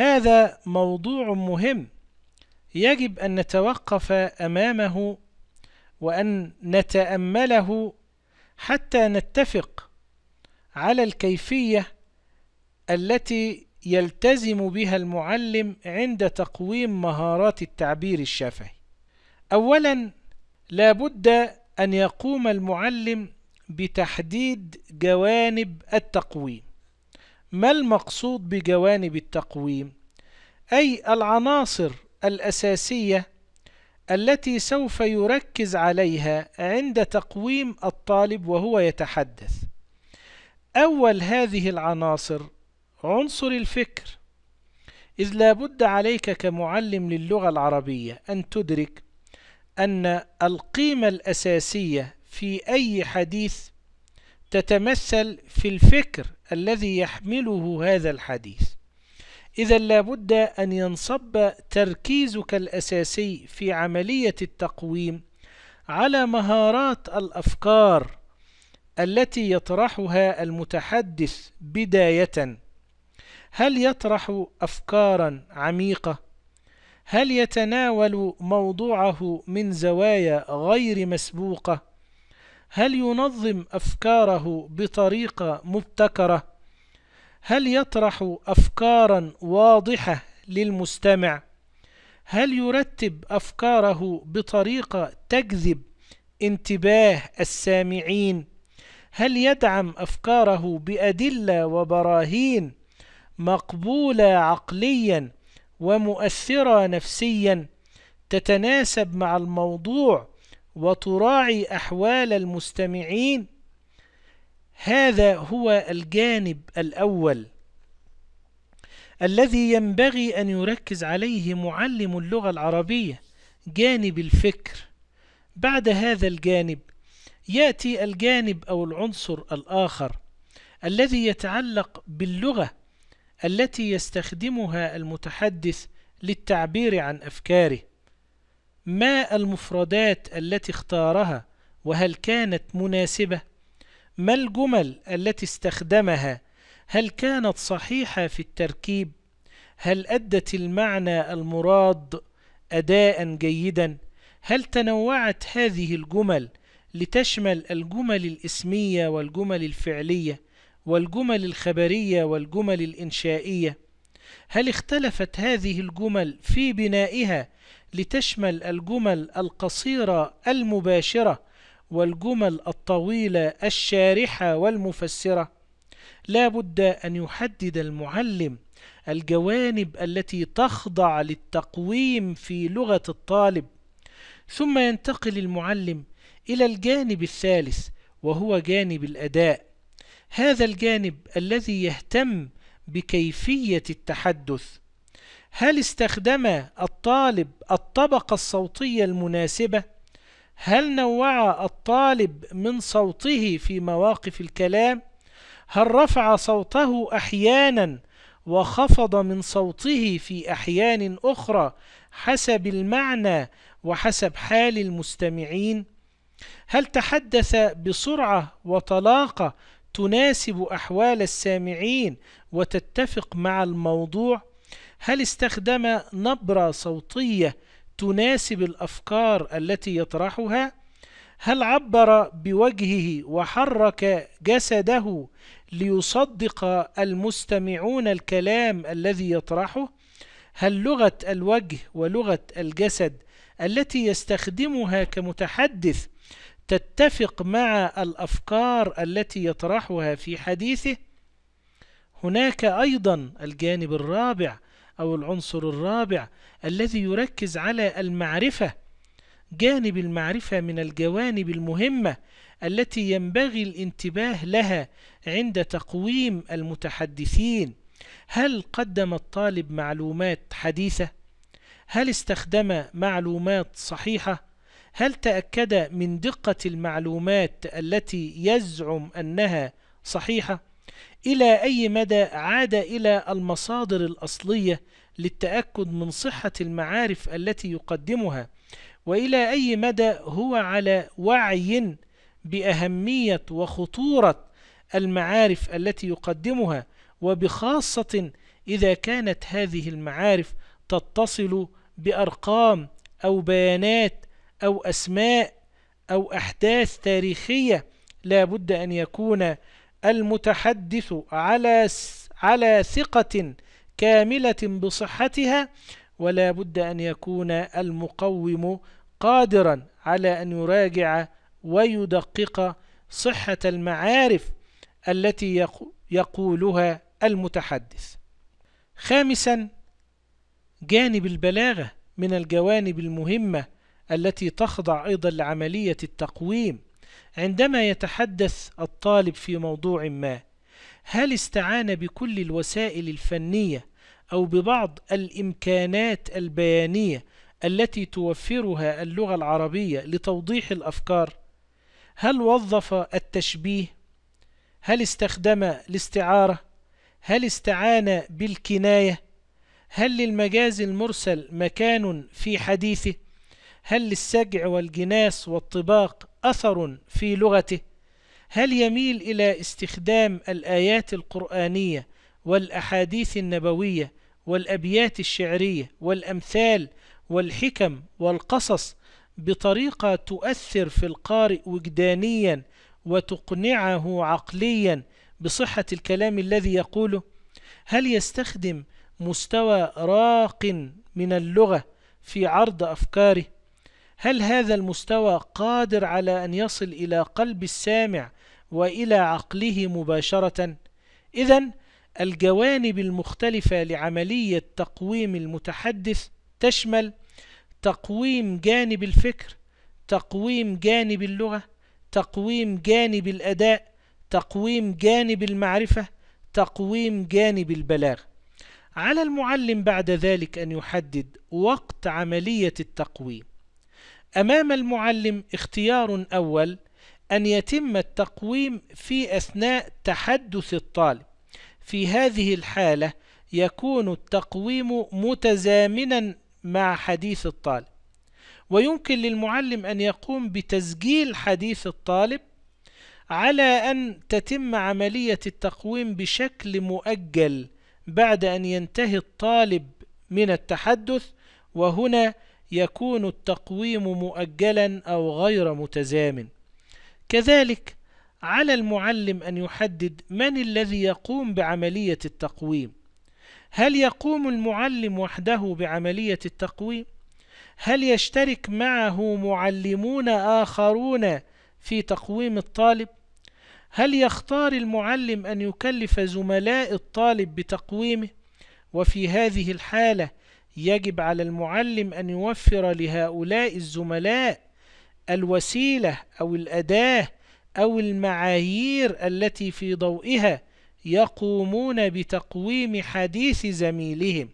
هذا موضوع مهم يجب أن نتوقف أمامه وأن نتأمله حتى نتفق على الكيفية التي يلتزم بها المعلم عند تقويم مهارات التعبير الشفهي أولا لا بد أن يقوم المعلم بتحديد جوانب التقويم ما المقصود بجوانب التقويم أي العناصر الأساسية التي سوف يركز عليها عند تقويم الطالب وهو يتحدث أول هذه العناصر عنصر الفكر إذ لا بد عليك كمعلم للغة العربية أن تدرك أن القيمة الأساسية في أي حديث تتمثل في الفكر الذي يحمله هذا الحديث إذا لابد أن ينصب تركيزك الأساسي في عملية التقويم على مهارات الأفكار التي يطرحها المتحدث بداية هل يطرح أفكارا عميقة؟ هل يتناول موضوعه من زوايا غير مسبوقة؟ هل ينظم أفكاره بطريقة مبتكرة؟ هل يطرح أفكارا واضحة للمستمع؟ هل يرتب أفكاره بطريقة تجذب انتباه السامعين؟ هل يدعم أفكاره بأدلة وبراهين مقبولة عقليا ومؤثرة نفسيا تتناسب مع الموضوع وتراعي أحوال المستمعين هذا هو الجانب الأول الذي ينبغي أن يركز عليه معلم اللغة العربية جانب الفكر بعد هذا الجانب يأتي الجانب أو العنصر الآخر الذي يتعلق باللغة التي يستخدمها المتحدث للتعبير عن أفكاره ما المفردات التي اختارها وهل كانت مناسبة؟ ما الجمل التي استخدمها؟ هل كانت صحيحة في التركيب؟ هل أدت المعنى المراد أداء جيدا؟ هل تنوعت هذه الجمل لتشمل الجمل الإسمية والجمل الفعلية والجمل الخبرية والجمل الإنشائية؟ هل اختلفت هذه الجمل في بنائها لتشمل الجمل القصيرة المباشرة والجمل الطويلة الشارحة والمفسرة لا بد أن يحدد المعلم الجوانب التي تخضع للتقويم في لغة الطالب ثم ينتقل المعلم إلى الجانب الثالث وهو جانب الأداء هذا الجانب الذي يهتم بكيفية التحدث هل استخدم الطالب الطبقة الصوتية المناسبة؟ هل نوع الطالب من صوته في مواقف الكلام؟ هل رفع صوته أحيانا وخفض من صوته في أحيان أخرى حسب المعنى وحسب حال المستمعين؟ هل تحدث بسرعة وطلاقة تناسب أحوال السامعين وتتفق مع الموضوع؟ هل استخدم نبرة صوتية تناسب الأفكار التي يطرحها؟ هل عبر بوجهه وحرك جسده ليصدق المستمعون الكلام الذي يطرحه؟ هل لغة الوجه ولغة الجسد التي يستخدمها كمتحدث تتفق مع الأفكار التي يطرحها في حديثه هناك أيضا الجانب الرابع أو العنصر الرابع الذي يركز على المعرفة جانب المعرفة من الجوانب المهمة التي ينبغي الانتباه لها عند تقويم المتحدثين هل قدم الطالب معلومات حديثة؟ هل استخدم معلومات صحيحة؟ هل تأكد من دقة المعلومات التي يزعم أنها صحيحة؟ إلى أي مدى عاد إلى المصادر الأصلية للتأكد من صحة المعارف التي يقدمها؟ وإلى أي مدى هو على وعي بأهمية وخطورة المعارف التي يقدمها وبخاصة إذا كانت هذه المعارف تتصل بأرقام أو بيانات أو أسماء أو أحداث تاريخية لا بد أن يكون المتحدث على على ثقة كاملة بصحتها ولا بد أن يكون المقوم قادرا على أن يراجع ويدقق صحة المعارف التي يقولها المتحدث خامسا جانب البلاغة من الجوانب المهمة التي تخضع أيضا لعملية التقويم عندما يتحدث الطالب في موضوع ما هل استعان بكل الوسائل الفنية أو ببعض الإمكانات البيانية التي توفرها اللغة العربية لتوضيح الأفكار؟ هل وظف التشبيه؟ هل استخدم الاستعارة؟ هل استعان بالكناية؟ هل للمجاز المرسل مكان في حديثه؟ هل للسجع والجناس والطباق أثر في لغته؟ هل يميل إلى استخدام الآيات القرآنية والأحاديث النبوية والأبيات الشعرية والأمثال والحكم والقصص بطريقة تؤثر في القارئ وجدانيا وتقنعه عقليا بصحة الكلام الذي يقوله؟ هل يستخدم مستوى راق من اللغة في عرض أفكاره؟ هل هذا المستوى قادر على أن يصل إلى قلب السامع وإلى عقله مباشرة؟ إذا الجوانب المختلفة لعملية تقويم المتحدث تشمل تقويم جانب الفكر، تقويم جانب اللغة، تقويم جانب الأداء، تقويم جانب المعرفة، تقويم جانب البلاغ. على المعلم بعد ذلك أن يحدد وقت عملية التقويم. أمام المعلم اختيار أول أن يتم التقويم في أثناء تحدث الطالب في هذه الحالة يكون التقويم متزامنا مع حديث الطالب ويمكن للمعلم أن يقوم بتسجيل حديث الطالب على أن تتم عملية التقويم بشكل مؤجل بعد أن ينتهي الطالب من التحدث وهنا يكون التقويم مؤجلا أو غير متزامن كذلك على المعلم أن يحدد من الذي يقوم بعملية التقويم هل يقوم المعلم وحده بعملية التقويم؟ هل يشترك معه معلمون آخرون في تقويم الطالب؟ هل يختار المعلم أن يكلف زملاء الطالب بتقويمه؟ وفي هذه الحالة يجب على المعلم أن يوفر لهؤلاء الزملاء الوسيلة أو الأداة أو المعايير التي في ضوئها يقومون بتقويم حديث زميلهم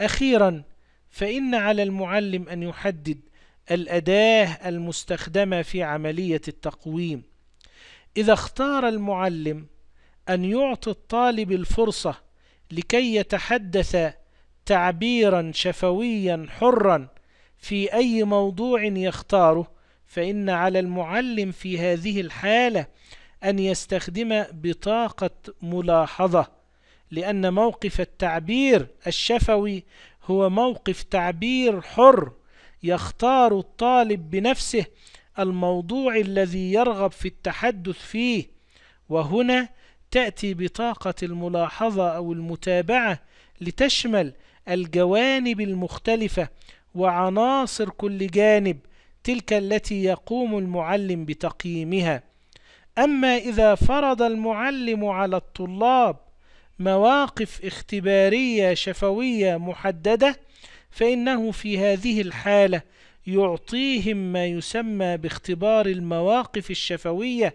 أخيرا فإن على المعلم أن يحدد الأداة المستخدمة في عملية التقويم إذا اختار المعلم أن يعطي الطالب الفرصة لكي يتحدث تعبيرا شفويا حرا في أي موضوع يختاره فإن على المعلم في هذه الحالة أن يستخدم بطاقة ملاحظة لأن موقف التعبير الشفوي هو موقف تعبير حر يختار الطالب بنفسه الموضوع الذي يرغب في التحدث فيه وهنا تأتي بطاقة الملاحظة أو المتابعة لتشمل الجوانب المختلفة وعناصر كل جانب تلك التي يقوم المعلم بتقييمها أما إذا فرض المعلم على الطلاب مواقف اختبارية شفوية محددة فإنه في هذه الحالة يعطيهم ما يسمى باختبار المواقف الشفوية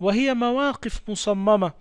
وهي مواقف مصممة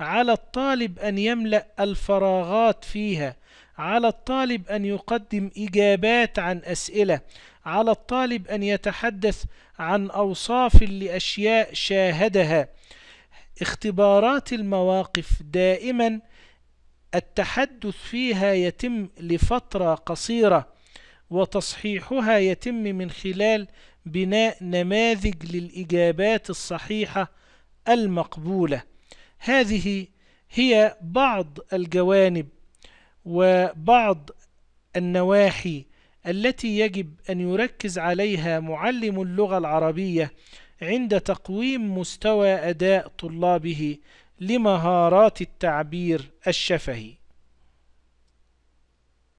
على الطالب أن يملأ الفراغات فيها على الطالب أن يقدم إجابات عن أسئلة على الطالب أن يتحدث عن أوصاف لأشياء شاهدها اختبارات المواقف دائما التحدث فيها يتم لفترة قصيرة وتصحيحها يتم من خلال بناء نماذج للإجابات الصحيحة المقبولة هذه هي بعض الجوانب وبعض النواحي التي يجب أن يركز عليها معلم اللغة العربية عند تقويم مستوى أداء طلابه لمهارات التعبير الشفهي